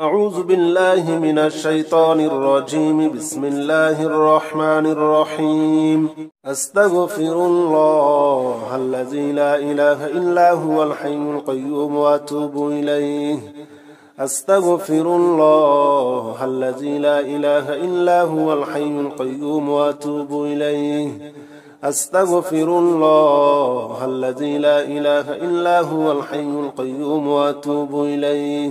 أعوذ بالله من الشيطان الرجيم بسم الله الرحمن الرحيم أستغفر الله الذي لا إله إلا هو الحي القيوم وأتوب إليه أستغفر الله الذي لا إله إلا هو الحي القيوم وأتوب إليه أستغفر الله الذي لا إله إلا هو الحي القيوم وأتوب إليه